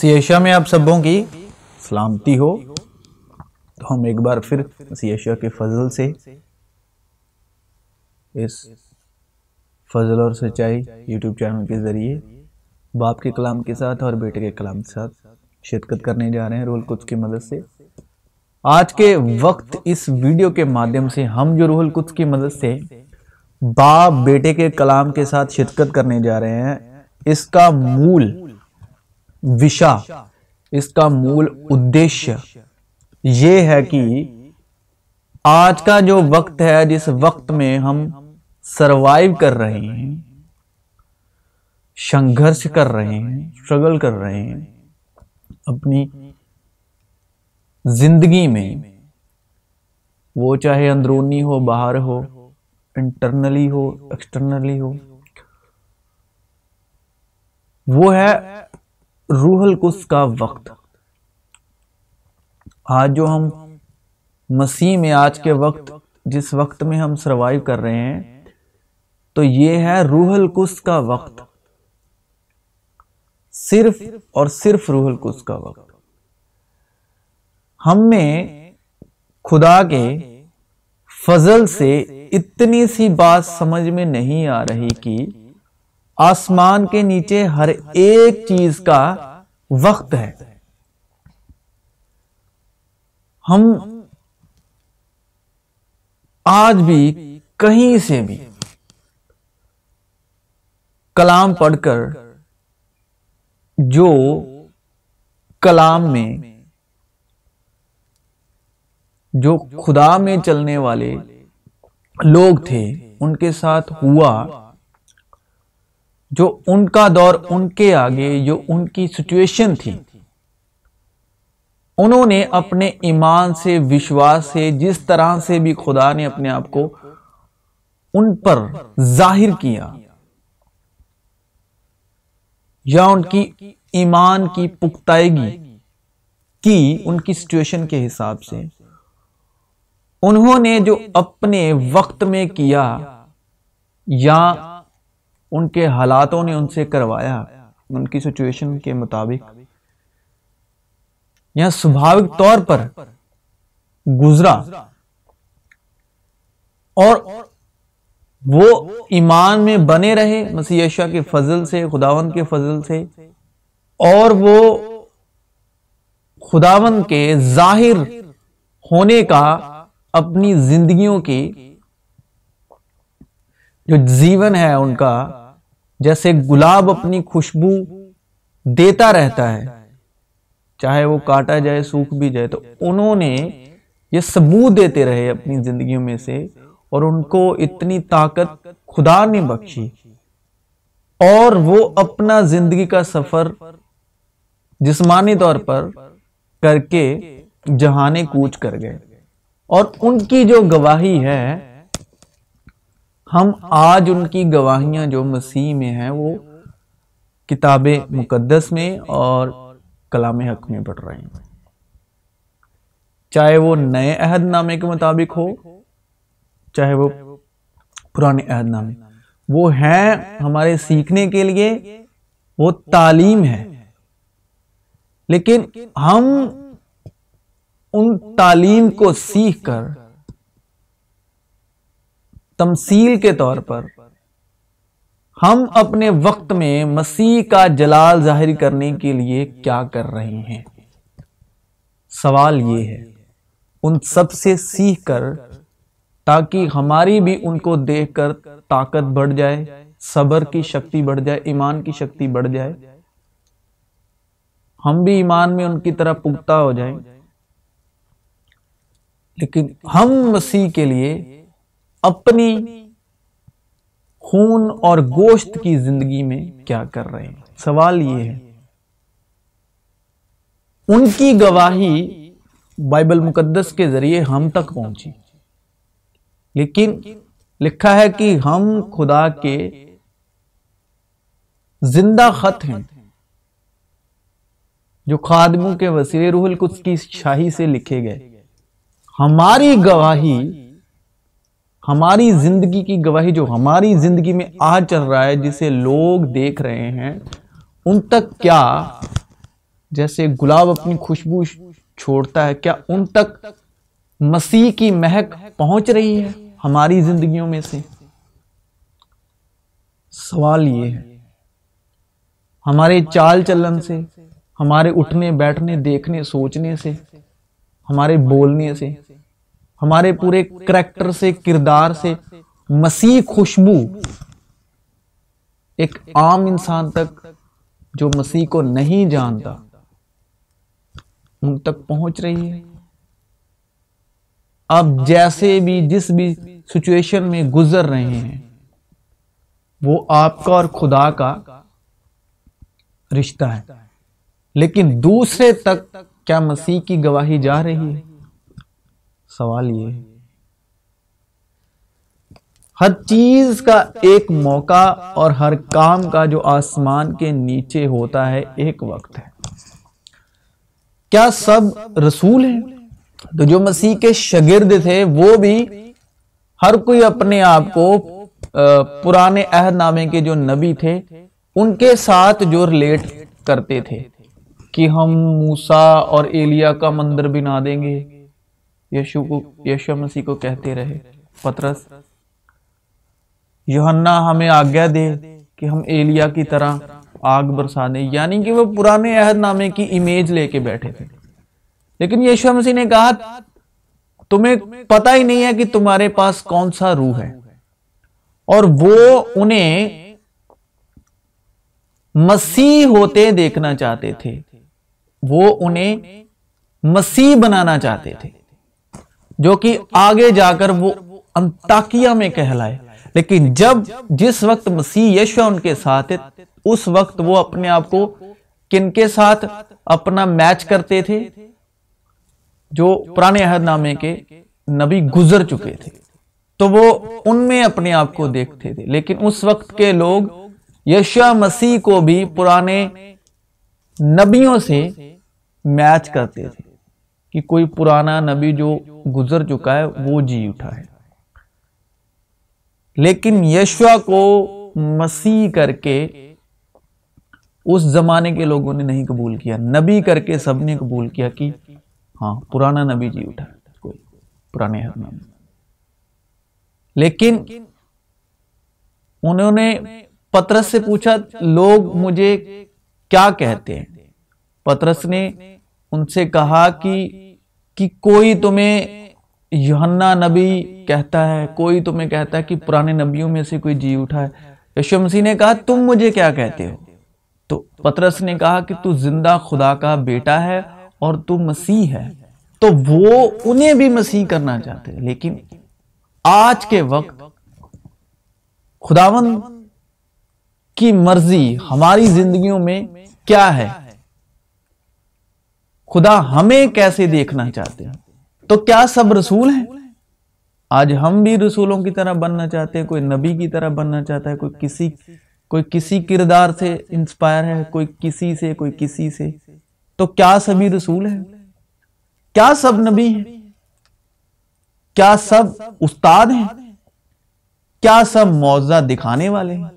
सिएशिया में आप सबों की सलामती हो तो हम एक बार फिर सिएशिया के फजल से इस फजल और सच्चाई यूट्यूब चैनल के ज़रिए बाप के कलाम के साथ और बेटे के कलाम के साथ शिरकत करने जा रहे हैं रोल कुछ की मदद से आज के वक्त इस वीडियो के माध्यम से हम जो रोहल कुछ की मदद से बाप बेटे के कलाम के साथ शिरकत करने जा रहे हैं इसका मूल विषा इसका मूल उद्देश्य ये है कि आज का जो वक्त है जिस वक्त में हम सरवाइव कर रहे हैं संघर्ष कर रहे हैं स्ट्रगल कर रहे हैं अपनी जिंदगी में वो चाहे अंदरूनी हो बाहर हो इंटरनली हो एक्सटर्नली हो वो है रूहल कुस का वक्त आज जो हम मसीह में आज के वक्त जिस वक्त में हम सरवाइव कर रहे हैं तो ये है रूहल कुस का वक्त सिर्फ और सिर्फ रूहल कुस का वक्त हम में खुदा के फजल से इतनी सी बात समझ में नहीं आ रही कि आसमान के नीचे हर एक चीज का वक्त है हम आज भी कहीं से भी कलाम पढ़कर जो कलाम में जो खुदा में चलने वाले लोग थे उनके साथ हुआ जो उनका दौर उनके आगे जो उनकी सिचुएशन थी उन्होंने अपने ईमान से विश्वास से जिस तरह से भी खुदा ने अपने आप को उन पर जाहिर किया या उनकी ईमान की पुख्ताएगी की उनकी सिचुएशन के हिसाब से उन्होंने जो अपने वक्त में किया या उनके हालातों ने उनसे करवाया उनकी सिचुएशन के मुताबिक यह स्वाभाविक तौर पर गुजरा और वो ईमान में बने रहे मसीह के फजल से खुदावन के फजल से और वो खुदावन के जाहिर होने का अपनी जिंदगियों की जो जीवन है उनका जैसे गुलाब अपनी खुशबू देता रहता है चाहे वो काटा जाए सूख भी जाए तो उन्होंने ये सबूत देते रहे अपनी जिंदगियों में से और उनको इतनी ताकत खुदा ने बख्शी और वो अपना जिंदगी का सफर जिस्मानी तौर पर करके जहाने कूच कर गए और उनकी जो गवाही है हम आज उनकी गवाहियां जो मसीह में हैं वो किताब मुकद्दस में और कलाम हक में पढ़ रहे हैं चाहे वो नए अहदनामे के मुताबिक हो चाहे वो पुराने अहदनामे वो हैं हमारे सीखने के लिए वो तालीम है लेकिन हम उन तालीम को सीख कर तमसील के तौर पर हम अपने वक्त में मसीह का जलाल जाहिर करने के लिए क्या कर रहे हैं सवाल ये है उन सब से सीख कर ताकि हमारी भी उनको देखकर ताकत बढ़ जाए सबर की शक्ति बढ़ जाए ईमान की शक्ति बढ़ जाए हम भी ईमान में उनकी तरह पुख्ता हो जाए लेकिन हम मसीह के लिए अपनी खून और गोश्त की जिंदगी में क्या कर रहे हैं सवाल ये है उनकी गवाही बाइबल मुकद्दस के जरिए हम तक पहुंची लेकिन लिखा है कि हम खुदा के जिंदा खत हैं जो खादमों के वसीले रूहल कुछ की शाही से लिखे गए हमारी गवाही हमारी ज़िंदगी की गवाही जो हमारी ज़िंदगी में आज चल रहा है जिसे लोग देख रहे हैं उन तक क्या जैसे गुलाब अपनी खुशबू छोड़ता है क्या उन तक मसीह की महक पहुंच रही है हमारी जिंदगियों में से सवाल ये है हमारे चाल चलन से हमारे उठने बैठने देखने सोचने से हमारे बोलने से हमारे पूरे करेक्टर से किरदार से मसीह खुशबू एक आम इंसान तक जो मसीह को नहीं जानता उन तक पहुंच रही है आप जैसे भी जिस भी सिचुएशन में गुजर रहे हैं वो आपका और खुदा का रिश्ता है लेकिन दूसरे तक क्या मसीह की गवाही जा रही है सवाल ये हर चीज का एक मौका और हर काम का जो आसमान के नीचे होता है एक वक्त है क्या सब रसूल हैं तो जो मसीह के शगिर्द थे वो भी हर कोई अपने आप को पुराने अहदनामे के जो नबी थे उनके साथ जो रिलेट करते थे कि हम मूसा और एलिया का मंदिर बना देंगे यशु को यशु मसीह को कहते रहे पतरस योहन्ना हमें आज्ञा दे कि हम एलिया की तरह आग बरसाने यानी कि वो पुराने अहदनामे की इमेज लेके बैठे थे लेकिन यशु मसीह ने कहा तुम्हें पता ही नहीं है कि तुम्हारे पास कौन सा रूह है और वो उन्हें मसीह होते देखना चाहते थे वो उन्हें मसीह बनाना चाहते थे जो कि आगे जाकर वो अंताकिया में कहलाए लेकिन जब जिस वक्त मसीह यशु उनके साथ थे उस वक्त वो अपने आप को किनके साथ अपना मैच करते थे जो पुराने अहदनामे के नबी गुजर चुके थे तो वो तो उनमें अपने आप को देखते थे लेकिन उस वक्त के लोग यशा मसीह को भी पुराने नबियों से मैच करते थे कि कोई पुराना नबी जो गुजर चुका है वो जी उठा है लेकिन यशवा को मसीह करके उस जमाने के लोगों ने नहीं कबूल किया नबी करके सबने कबूल किया कि हाँ पुराना नबी जी उठा कोई पुराने हर नबी लेकिन उन्होंने पत्रस से पूछा लोग मुझे क्या कहते हैं पत्रस ने उनसे कहा कि कि कोई तुम्हें योहन्ना नबी कहता है कोई तुम्हें कहता है कि पुराने नबियों में से कोई जी उठा है यशु मसीह ने कहा तुम मुझे क्या कहते हो तो पतरस ने कहा कि तू जिंदा खुदा का बेटा है और तू मसीह है तो वो उन्हें भी मसीह करना चाहते लेकिन आज के वक्त खुदावन की मर्जी हमारी जिंदगियों में क्या है खुदा हमें कैसे देखना चाहते हैं तो क्या सब रसूल हैं आज हम भी रसूलों की तरह बनना चाहते हैं कोई नबी की तरह बनना चाहता है कोई किसी कोई किसी किरदार से इंस्पायर है कोई किसी से कोई किसी से तो क्या सभी रसूल हैं क्या सब नबी हैं क्या सब उस्ताद हैं क्या सब मुआवजा दिखाने वाले हैं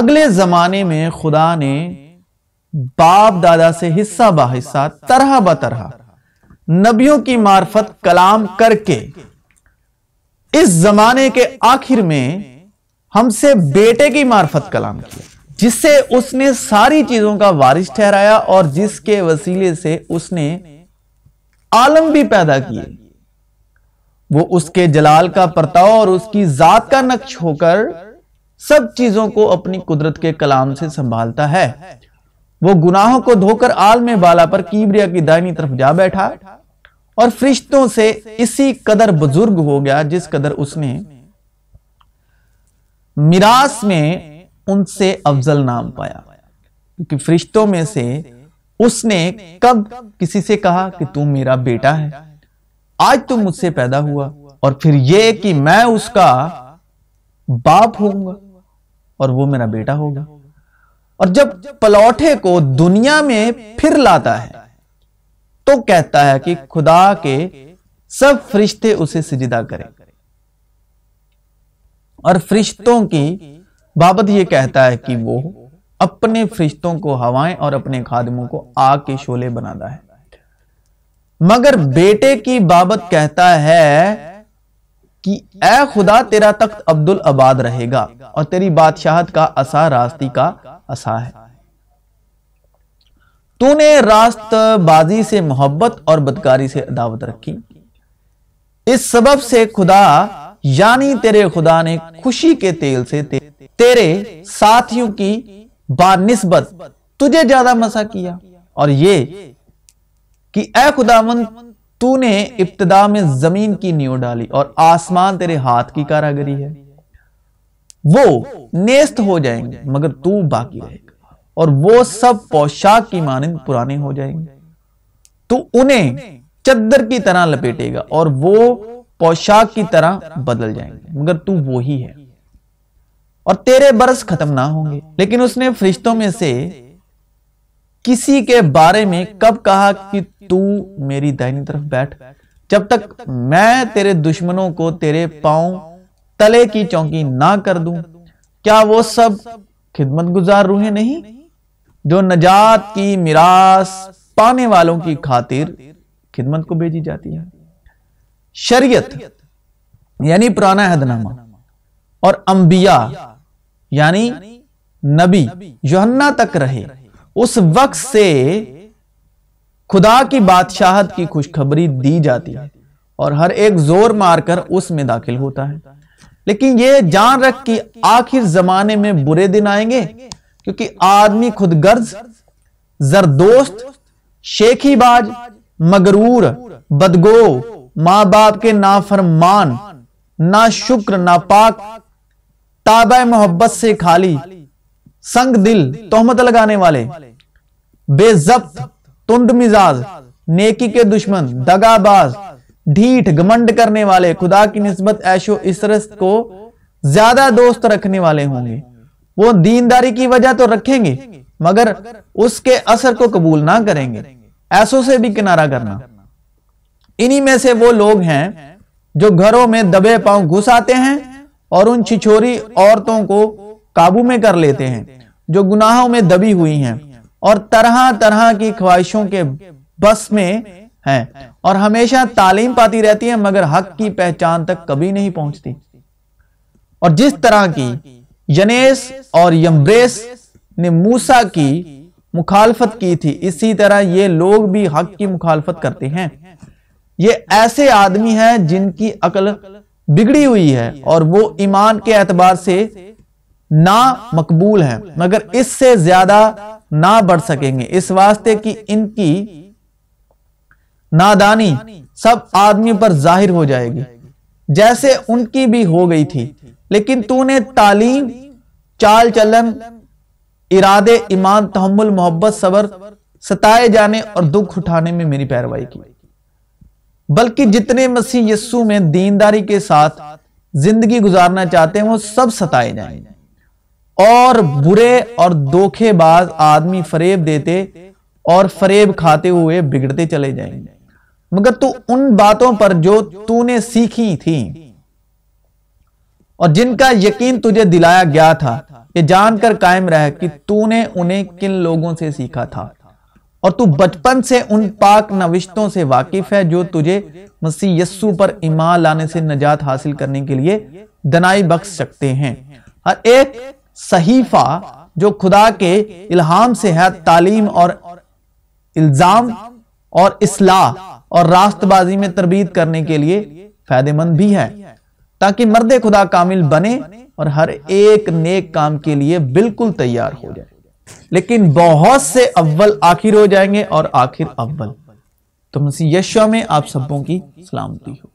अगले जमाने में खुदा ने बाप दादा से हिस्सा बा हिस्सा तरह ब तरह नबियों की मार्फत कलाम करके इस जमाने के आखिर में हमसे बेटे की मार्फत कलाम किया जिससे उसने सारी चीजों का वारिस ठहराया और जिसके वसीले से उसने आलम भी पैदा किए वो उसके जलाल का परताव और उसकी जात का नक्श होकर सब चीजों को अपनी कुदरत के कलाम से संभालता है वो गुनाहों को धोकर आलम बाला पर कीबरिया की दाहिनी तरफ जा बैठा और फरिश्तों से इसी कदर बुजुर्ग हो गया जिस कदर उसने मिरास में उनसे अफजल नाम पाया क्योंकि फरिश्तों में से उसने कब किसी से कहा कि तू मेरा बेटा है आज तुम तो मुझसे पैदा हुआ और फिर यह कि मैं उसका बाप होऊंगा और वो मेरा बेटा होगा और जब पलौठे को दुनिया में फिर लाता है तो कहता है कि खुदा के सब फरिश्ते उसे सजदा करें और फरिश्तों की बाबत यह कहता है कि वो अपने फरिश्तों को हवाएं और अपने खादमों को आग के शोले बनाता है मगर बेटे की बाबत कहता है कि ए खुदा तेरा तख्त अब्दुल आबाद रहेगा और तेरी बादशाहत का असा रास्ती का असा है तूने रास्तबाजी से मोहब्बत और बदकारी से अदावत रखी इस सबब से खुदा यानी तेरे खुदा ने खुशी के तेल से ते, तेरे साथियों की बानिस्बत तुझे ज्यादा मसा किया और ये कि ए खुदावन तूने इब्तदा में जमीन की नींव डाली और आसमान तेरे हाथ की कारागरी है वो नेस्त हो जाएंगे मगर तू बाकी रहेगा और वो सब पोशाक की मानंद पुराने हो जाएंगे तू तो उन्हें चद्दर की तरह लपेटेगा और वो पोशाक की तरह बदल जाएंगे मगर तू वो ही है और तेरे बरस खत्म ना होंगे लेकिन उसने फरिश्तों में से किसी के बारे में कब कहा कि तू मेरी दाहिनी तरफ बैठ जब तक मैं तेरे दुश्मनों को तेरे पांव तले की चौकी ना कर दूं क्या वो सब खिदमत गुजार रूहें नहीं जो नजात की मिरास पाने वालों की खातिर खिदमत को भेजी जाती है शरीयत यानी पुराना हदनामा और अंबिया यानी नबी योहन्ना तक रहे उस वक्त से खुदा की बादशाहत की खुशखबरी दी जाती है और हर एक जोर मारकर उसमें दाखिल होता है लेकिन ये जान रख कि आखिर जमाने में बुरे दिन आएंगे क्योंकि आदमी खुद गर्ज जरदोस्त शेखीबाज मगरूर बदगो माँ बाप के नाफरमान ना शुक्र ना पाक ताबे मोहब्बत से खाली संग दिल तोहमत लगाने वाले बेजब्त तुंड मिजाज नेकी के दुश्मन दगाबाज ढीठ घमंड करने वाले खुदा की नस्बत ऐशो इसरस को ज्यादा दोस्त रखने वाले होंगे वो दीनदारी की वजह तो रखेंगे मगर उसके असर को कबूल ना करेंगे ऐसो से भी किनारा करना इन्हीं में से वो लोग हैं जो घरों में दबे पांव घुस आते हैं और उन छिछोरी औरतों को काबू में कर लेते हैं जो गुनाहों में दबी हुई हैं और तरह तरह की ख्वाहिशों के बस में हैं और हमेशा तालीम पाती रहती है मगर हक की पहचान तक कभी नहीं पहुंचती और जिस तरह की यनेस और यम्ब्रेस ने मूसा की मुखालफत की थी इसी तरह ये लोग भी हक की मुखालफत करते हैं ये ऐसे आदमी हैं जिनकी अकल बिगड़ी हुई है और वो ईमान के एतबार से ना मकबूल है मगर इससे ज्यादा ना बढ़ सकेंगे इस वास्ते कि इनकी नादानी सब आदमी पर जाहिर हो जाएगी जैसे उनकी भी हो गई थी लेकिन तूने तालीम चाल चलन इरादे ईमान तहमुल मोहब्बत सबर सताए जाने और दुख उठाने में मेरी पैरवाई की बल्कि जितने मसीह यस्सु में दीनदारी के साथ जिंदगी गुजारना चाहते हैं वो सब सताए जाएंगे और बुरे और धोखेबाज आदमी फरेब देते और फरेब खाते हुए बिगड़ते चले जाएंगे मगर तू उन बातों पर जो तूने सीखी थी और जिनका यकीन तुझे दिलाया गया था ये जानकर कायम रह कि तूने उन्हें किन लोगों से सीखा था और तू बचपन से उन पाक नविश्तों से वाकिफ है जो तुझे मसीह यस्सु पर ईमान लाने से नजात हासिल करने के लिए दनाई बख्श सकते हैं हर एक सहीफा जो खुदा के इल्हाम से है तालीम और इल्जाम और इसलाह और रास्तबाजी में तरबीत करने के लिए फायदेमंद भी है ताकि मर्द खुदा कामिल बने और हर एक नेक काम के लिए बिल्कुल तैयार हो जाए लेकिन बहुत से अव्वल आखिर हो जाएंगे और आखिर अव्वल तो मसीह यशवा में आप सबों की सलामती हो